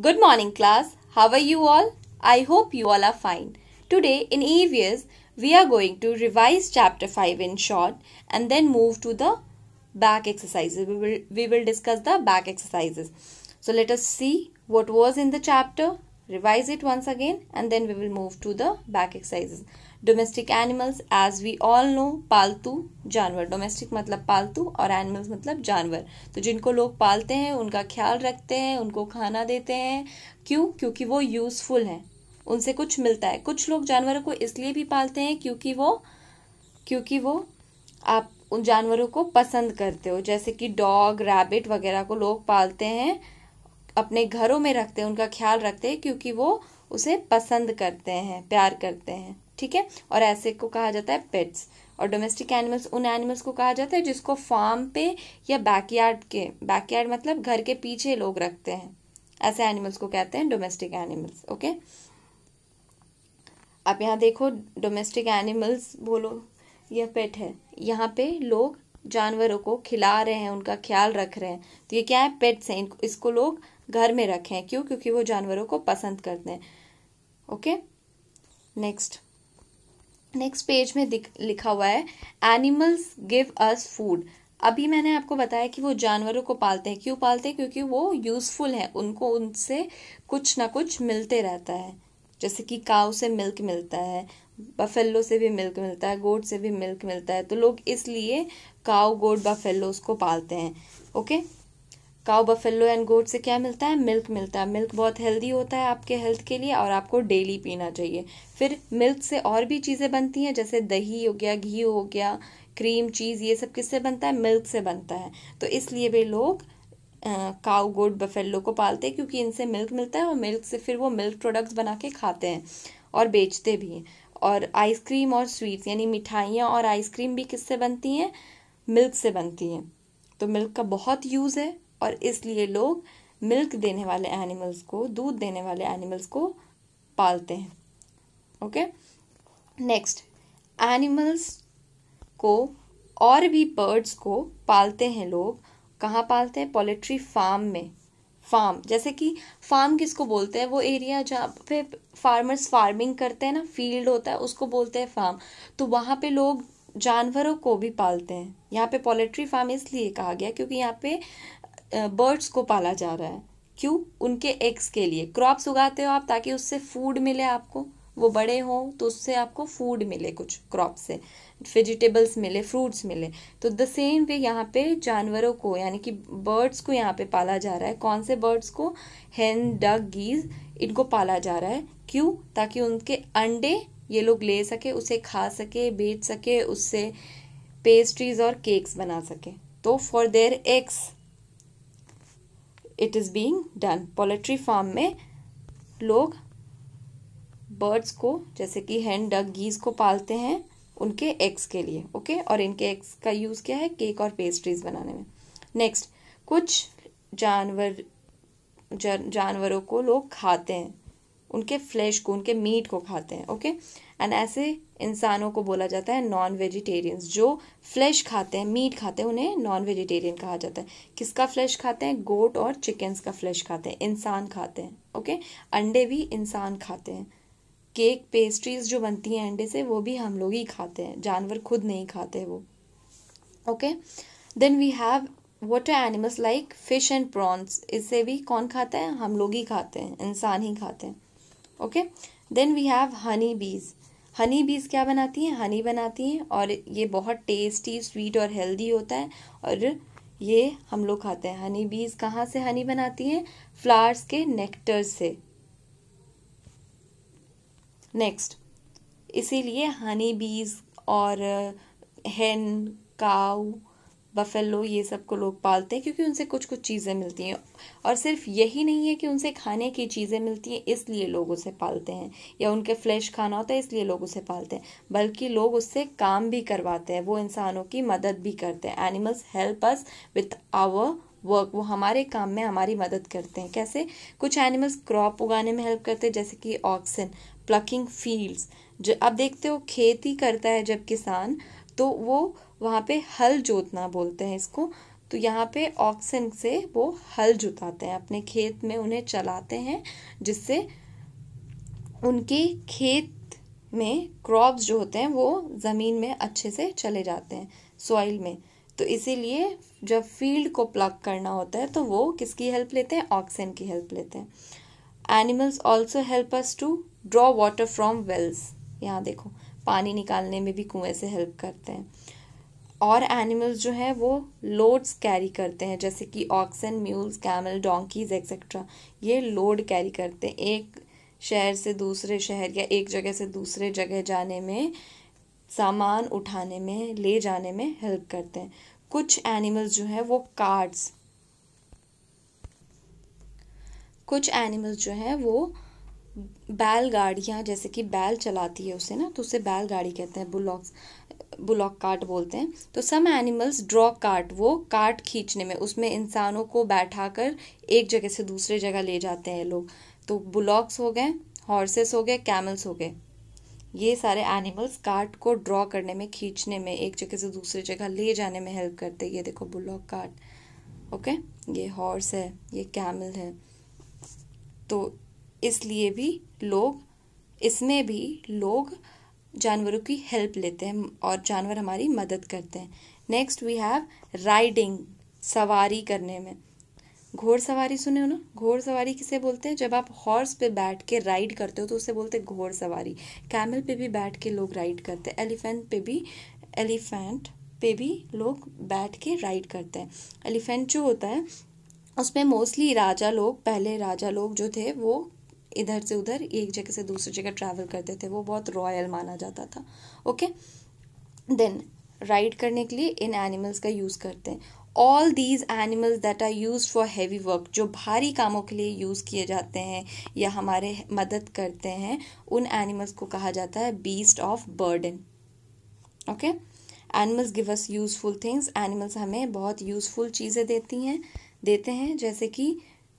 Good morning class. How are you all? I hope you all are fine. Today in EVS we are going to revise chapter 5 in short and then move to the back exercises. We will, we will discuss the back exercises. So let us see what was in the chapter, revise it once again and then we will move to the back exercises. Domestic animals as we all know पालतू जानवर domestic मतलब पालतू और animals मतलब जानवर तो जिनको लोग पालते हैं उनका ख्याल रखते हैं उनको खाना देते हैं क्यों क्योंकि वो यूज़फुल हैं उनसे कुछ मिलता है कुछ लोग जानवरों को इसलिए भी पालते हैं क्योंकि वो क्योंकि वो आप उन जानवरों को पसंद करते हो जैसे कि डॉग रैबिट वगैरह को लोग पालते हैं अपने घरों में रखते हैं उनका ख्याल रखते हैं क्योंकि वो उसे पसंद करते हैं प्यार करते हैं ठीक है और ऐसे को कहा जाता है पेट्स और डोमेस्टिक एनिमल्स उन एनिमल्स को कहा जाता है जिसको फार्म पे या बैकयार्ड के बैकयार्ड मतलब घर के पीछे लोग रखते हैं ऐसे एनिमल्स को कहते हैं डोमेस्टिक एनिमल्स ओके आप यहाँ देखो डोमेस्टिक एनिमल्स बोलो यह पेट है यहाँ पे लोग जानवरों को खिला रहे हैं उनका ख्याल रख रहे हैं तो ये क्या है पेट्स हैं इसको लोग घर में रखें क्यों क्योंकि वो जानवरों को पसंद करते हैं ओके नेक्स्ट नेक्स्ट पेज में लिखा हुआ है एनिमल्स गिव अस फूड अभी मैंने आपको बताया कि वो जानवरों को पालते हैं क्यों पालते हैं क्योंकि वो यूजफुल है उनको उनसे कुछ ना कुछ मिलते रहता है जैसे कि काव से मिल्क मिलता है बफेलो से भी मिल्क मिलता है गोट से भी मिल्क मिलता है तो लोग इसलिए काव गोट बफेलोस को पालते हैं okay cow buffalo and goat से क्या मिलता है मिल्क मिलता है मिल्क बहुत हेल्दी होता है आपके हेल्थ के लिए और आपको डेली पीना चाहिए फिर मिल्क से और भी चीज़ें बनती हैं जैसे दही हो गया घी हो गया क्रीम चीज़ ये सब किससे बनता है मिल्क से बनता है तो इसलिए भी लोग काउ गोट बफेलो को पालते हैं क्योंकि इनसे मिल्क मिलता है और मिल्क से फिर वो मिल्क प्रोडक्ट्स बना के खाते हैं और बेचते भी हैं और आइसक्रीम और स्वीट्स यानी मिठाइयाँ और आइसक्रीम भी किससे बनती हैं मिल्क से बनती हैं तो मिल्क का बहुत यूज़ है और इसलिए लोग मिल्क देने वाले एनिमल्स को दूध देने वाले एनिमल्स को पालते हैं ओके नेक्स्ट एनिमल्स को और भी बर्ड्स को पालते हैं लोग कहाँ पालते हैं पोल्ट्री फार्म में फार्म जैसे कि फार्म किसको बोलते हैं वो एरिया जहाँ पे फार्मर्स फार्मिंग करते हैं ना फील्ड होता है उसको बोलते हैं फार्म तो वहाँ पे लोग जानवरों को भी पालते हैं यहाँ पे पोल्ट्री फार्म इसलिए कहा गया क्योंकि यहाँ पे बर्ड्स को पाला जा रहा है क्यों उनके एग्स के लिए क्रॉप्स उगाते हो आप ताकि उससे फूड मिले आपको वो बड़े हों तो उससे आपको फूड मिले कुछ क्रॉप से वेजिटेबल्स मिले फ्रूट्स मिले तो द सेम वे यहाँ पे जानवरों को यानी कि बर्ड्स को यहाँ पे पाला जा रहा है कौन से बर्ड्स को हैं डग गीज इनको पाला जा रहा है क्यों ताकि उनके अंडे ये लोग ले सके उसे खा सके बेच सके उससे पेस्ट्रीज और केक्स बना सके तो for their eggs it is being done poultry farm में लोग बर्ड्स को जैसे कि हैंड डग गीज को पालते हैं उनके एग्स के लिए ओके और इनके एग्स का यूज़ क्या है केक और पेस्ट्रीज बनाने में नेक्स्ट कुछ जानवर जानवरों को लोग खाते हैं उनके फ्लैश को उनके मीट को खाते हैं ओके एंड ऐसे इंसानों को बोला जाता है नॉन वेजिटेरियंस जो फ्लैश खाते हैं मीट खाते हैं उन्हें नॉन वेजिटेरियन कहा जाता है किसका फ्लैश खाते हैं गोट और चिकन्स का फ्लैश खाते हैं इंसान खाते हैं ओके अंडे भी इंसान खाते हैं केक पेस्ट्रीज जो बनती हैं अंडे से वो भी हम लोग ही खाते हैं जानवर खुद नहीं खाते वो okay then we have water animals like fish and prawns इससे भी कौन खाता है हम लोग ही खाते हैं इंसान ही खाते हैं okay then we have honey bees honey बीज क्या बनाती हैं हनी बनाती हैं और ये बहुत टेस्टी स्वीट और हेल्दी होता है और ये हम लोग खाते हैं हनी बीज कहाँ से हनी बनाती हैं फ्लावर्स के नेक्टर से नेक्स्ट इसीलिए हनी बीज और हेन काऊ बफेलो ये सब को लोग पालते हैं क्योंकि उनसे कुछ कुछ चीज़ें मिलती हैं और सिर्फ यही नहीं है कि उनसे खाने की चीज़ें मिलती हैं इसलिए लोग उसे पालते हैं या उनके फ्लैश खाना होता है इसलिए लोग उसे पालते हैं बल्कि लोग उससे काम भी करवाते हैं वो इंसानों की मदद भी करते हैं animals help us with our work वो हमारे काम में हमारी मदद करते हैं कैसे कुछ एनिमल्स क्रॉप उगाने में हेल्प करते हैं जैसे कि ऑक्सन प्लकिंग फील्ड्स जो आप देखते हो खेती करता है जब किसान तो वो वहाँ पे हल जोतना बोलते हैं इसको तो यहाँ पे ऑक्सन से वो हल जुताते हैं अपने खेत में उन्हें चलाते हैं जिससे उनके खेत में क्रॉप्स जो होते हैं वो ज़मीन में अच्छे से चले जाते हैं सॉइल में तो इसीलिए जब फील्ड को प्लग करना होता है तो वो किसकी हेल्प लेते हैं ऑक्सीजन की हेल्प लेते हैं animals also help us to draw water from wells यहाँ देखो पानी निकालने में भी कुएं से हेल्प करते हैं और एनिमल्स जो हैं वो लोड्स कैरी करते हैं जैसे कि oxen mules camel donkeys etcetera ये लोड कैरी करते हैं एक शहर से दूसरे शहर या एक जगह से दूसरे जगह जाने में सामान उठाने में ले जाने में हेल्प करते हैं कुछ एनिमल्स जो हैं वो कार्ड्स कुछ एनिमल्स जो हैं वो बैलगाड़ियाँ जैसे कि बैल चलाती है उसे ना तो उसे बैलगाड़ी कहते हैं बुलॉक्स बुलॉक कार्ट बोलते हैं तो सम एनिमल्स ड्रॉ कार्ट वो कार्ट खींचने में उसमें इंसानों को बैठा कर एक जगह से दूसरे जगह ले जाते हैं लोग तो बुलॉक्स हो गए हॉर्सेस हो गए कैमल्स हो गए ये सारे एनिमल्स कार्ट को ड्रॉ करने में खींचने में एक जगह से दूसरे जगह ले जाने में हेल्प करते हैं ये देखो बुलॉक कार्ट ओके ये हॉर्स है ये कैमल है तो इसलिए भी लोग इसमें भी लोग जानवरों की हेल्प लेते हैं और जानवर हमारी मदद करते हैं नेक्स्ट वी हैव राइडिंग सवारी करने में घोड़ सवारी सुने हो ना घोड़ सवारी किसे बोलते हैं जब आप हॉर्स पे बैठ के राइड करते हो तो उसे बोलते हैं घोड़ सवारी कैमल पे भी बैठ के लोग राइड करते हैं एलिफेंट पे भी एलिफेंट पे भी लोग बैठ के राइड करते हैं एलिफेंट जो होता है उसमें मोस्टली राजा लोग पहले राजा लोग जो थे वो इधर से उधर एक जगह से दूसरी जगह ट्रैवल करते थे वो बहुत रॉयल माना जाता था ओके देन राइड करने के लिए इन एनिमल्स का यूज़ करते हैं all these animals that are use for heavy work जो भारी कामों के लिए यूज़ किए जाते हैं या हमारे मदद करते हैं उन एनिमल्स को कहा जाता है beast of burden okay animals give us useful things animals हमें बहुत यूजफुल चीज़ें देती हैं देते हैं जैसे कि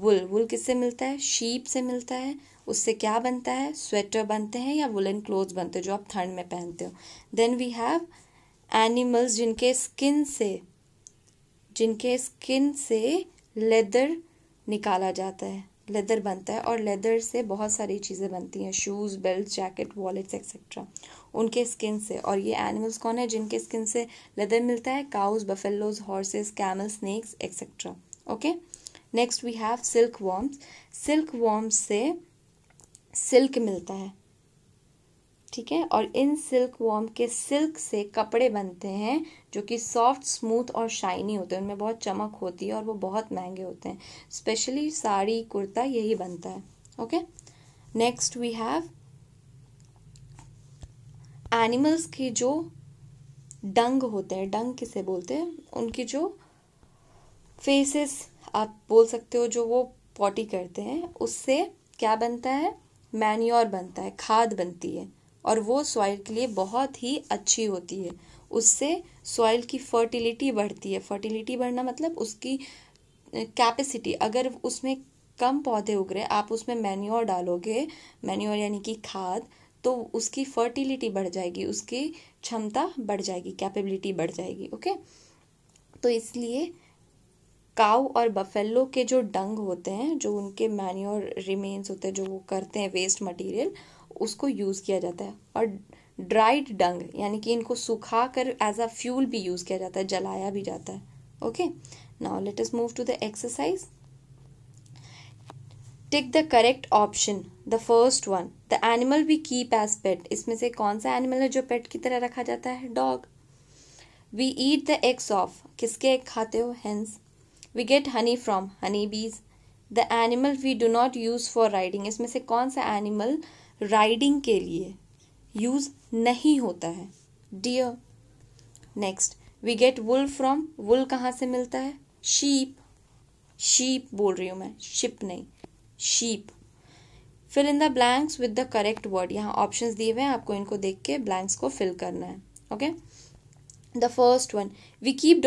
वुल वुल किससे मिलता है शीप से मिलता है उससे क्या बनता है स्वेटर बनते हैं या वुलन क्लोथ्स बनते हैं जो आप ठंड में पहनते हो देन वी हैव एनिमल्स जिनके स्किन से जिनके स्किन से लेदर निकाला जाता है लेदर बनता है और लेदर से बहुत सारी चीज़ें बनती हैं shoes belt jacket wallets etcetera उनके स्किन से और ये एनिमल्स कौन है जिनके स्किन से लेदर मिलता है cows buffaloes horses camel snakes etcetera okay next we have silk worms silk worms से सिल्क मिलता है ठीक है और इन सिल्क वॉम के सिल्क से कपड़े बनते हैं जो कि सॉफ्ट स्मूथ और शाइनी होते हैं उनमें बहुत चमक होती है और वो बहुत महंगे होते हैं स्पेशली साड़ी कुर्ता यही बनता है okay next we have animals की जो डंग होते हैं डंग किसे बोलते हैं उनकी जो फेसेस आप बोल सकते हो जो वो पॉटी करते हैं उससे क्या बनता है मैन्योर बनता है खाद बनती है और वो सॉइल के लिए बहुत ही अच्छी होती है उससे सॉइल की फर्टिलिटी बढ़ती है फर्टिलिटी बढ़ना मतलब उसकी कैपेसिटी अगर उसमें कम पौधे उग रहे आप उसमें मैन्योर डालोगे मैन्योर यानी कि खाद तो उसकी फर्टिलिटी बढ़ जाएगी उसकी क्षमता बढ़ जाएगी कैपेबिलिटी बढ़ जाएगी ओके तो इसलिए काउ और बफेलो के जो डंग होते हैं जो उनके मैन्योर रिमेन्स होते हैं जो वो करते हैं वेस्ट मटेरियल उसको यूज़ किया जाता है और ड्राइड डंग यानी कि इनको सुखा कर एज अ फ्यूल भी यूज़ किया जाता है जलाया भी जाता है okay now let us move to the exercise take the correct option the first one the animal we keep as pet इसमें से कौन सा एनिमल है जो पेट की तरह रखा जाता है dog we eat the eggs of किसके एग खाते हो hens we get honey from honeybees the animal we do not use for riding इसमें से कौन सा एनिमल राइडिंग के लिए यूज़ नहीं होता है deer next we get wool from wool कहाँ से मिलता है शीप शीप बोल रही hu मैं शिप नहीं sheep fill in the blanks with the correct word यहाँ ऑप्शन दिए हुए हैं आपको इनको देख के ब्लैंक्स को फिल करना है okay okay? The first one we keep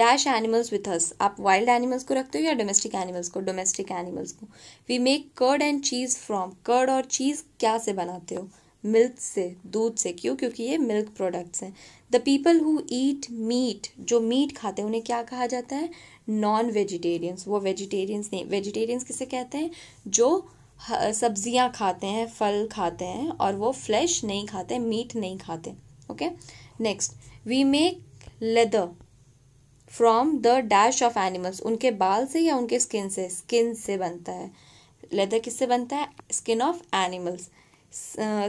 dash animals with us आप वाइल्ड एनिमल्स को रखते हो या डोमेस्टिक एनिमल्स को डोमेस्टिक एनिमल्स को we make curd and cheese from curd और चीज़ क्या से बनाते हो मिल्क से दूध से क्यों क्योंकि ये मिल्क प्रोडक्ट्स हैं the people who eat meat जो मीट खाते हैं उन्हें क्या कहा जाता है नॉन वेजिटेरियंस वो वेजिटेरियंस नहीं वेजिटेरियंस किसे कहते हैं जो सब्जियां खाते हैं फल खाते हैं और वो फ्लैश नहीं खाते मीट नहीं खाते okay okay? Next we make leather from the dash of animals उनके बाल से या उनके स्किन से स्किन से बनता है लेदर किससे बनता है skin of animals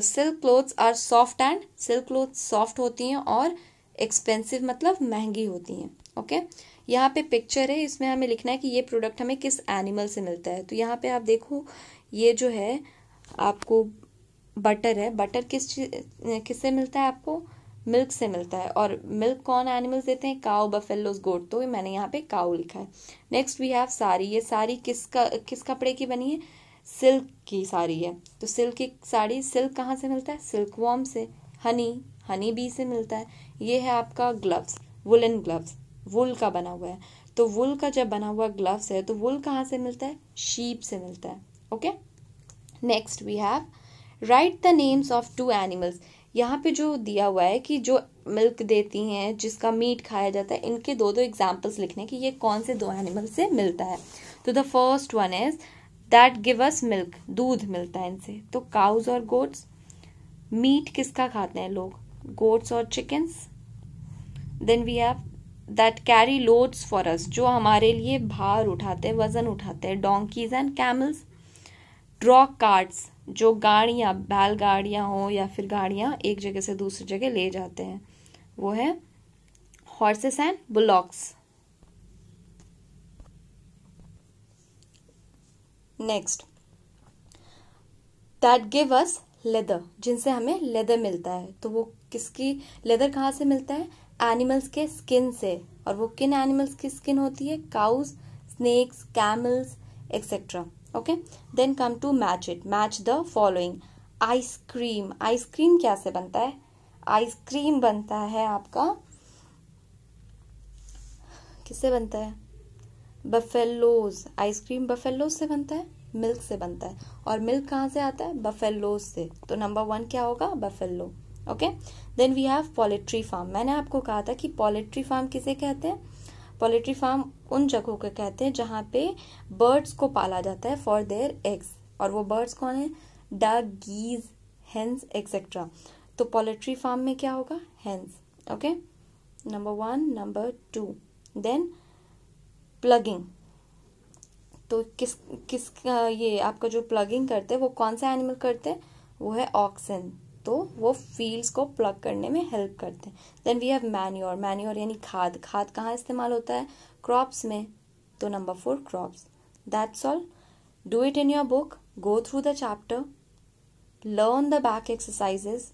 silk clothes are soft and silk cloth soft होती हैं और एक्सपेंसिव मतलब महंगी होती हैं ओके okay? यहाँ पे पिक्चर है इसमें हमें लिखना है कि ये प्रोडक्ट हमें किस एनिमल से मिलता है तो यहाँ पे आप देखो ये जो है आपको बटर है बटर किस किससे मिलता है आपको मिल्क से मिलता है और मिल्क कौन एनिमल्स देते हैं काउ बफेलोज गोट तो मैंने यहाँ पे काउ लिखा है नेक्स्ट वी हैव साड़ी ये साड़ी किसका किस कपड़े की बनी है सिल्क तो की साड़ी है तो सिल्क की साड़ी सिल्क कहाँ से मिलता है सिल्क वॉम से हनी हनी बी से मिलता है ये है आपका ग्लव्स वुलन ग्लव्स वुल का बना हुआ है तो वुल का जब बना हुआ ग्लव्स है तो वुल कहाँ से मिलता है शीप से मिलता है okay next we have write the names of two animals यहाँ पे जो दिया हुआ है कि जो मिल्क देती हैं जिसका मीट खाया जाता है इनके दो दो एग्जाम्पल्स लिखने कि ये कौन से दो एनिमल से मिलता है तो the first one is that give us milk दूध मिलता है इनसे तो काउज और गोट्स मीट किसका खाते हैं लोग गोट्स और chickens then we have that carry loads for us जो हमारे लिए भार उठाते हैं वजन उठाते हैं donkeys and camels draw carts जो गाड़ियाँ बैल गाड़ियाँ हों या फिर गाड़ियाँ एक जगह से दूसरी जगह ले जाते हैं वो है horses and bullocks next that give us leather जिनसे हमें लेदर मिलता है तो वो किसकी लेदर कहाँ से मिलता है एनिमल्स के स्किन से और वो किन एनिमल्स की स्किन होती है cows snakes camels etcetera okay then come to match it match the following ice cream ice cream क्या से बनता है आइसक्रीम बनता है आपका किससे बनता है बफेलोज आइसक्रीम बफेलोज से बनता है मिल्क से बनता है और मिल्क कहाँ से आता है बफेलोज से तो नंबर वन क्या होगा buffalo okay then we have poultry farm मैंने आपको कहा था कि पोल्ट्री फार्म किसे कहते हैं पोल्ट्री फार्म उन जगहों को कहते हैं जहाँ पे बर्ड्स को पाला जाता है फॉर देयर एग्स और वो बर्ड्स कौन है डग गीज हैंस एक्सेट्रा तो पोल्ट्री फार्म में क्या होगा hens okay number one number two then ploughing तो किस किस ये आपका जो प्लगिंग करते हैं वो कौन सा एनिमल करते हैं वो है ऑक्सन तो वो फील्ड्स को प्लग करने में हेल्प करते हैं then we have manure manure यानी खाद खाद कहाँ इस्तेमाल होता है क्रॉप्स में तो number four crops that's all do it in your book go through the chapter learn the back exercises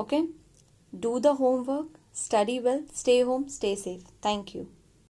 okay do the homework study well stay home stay safe thank you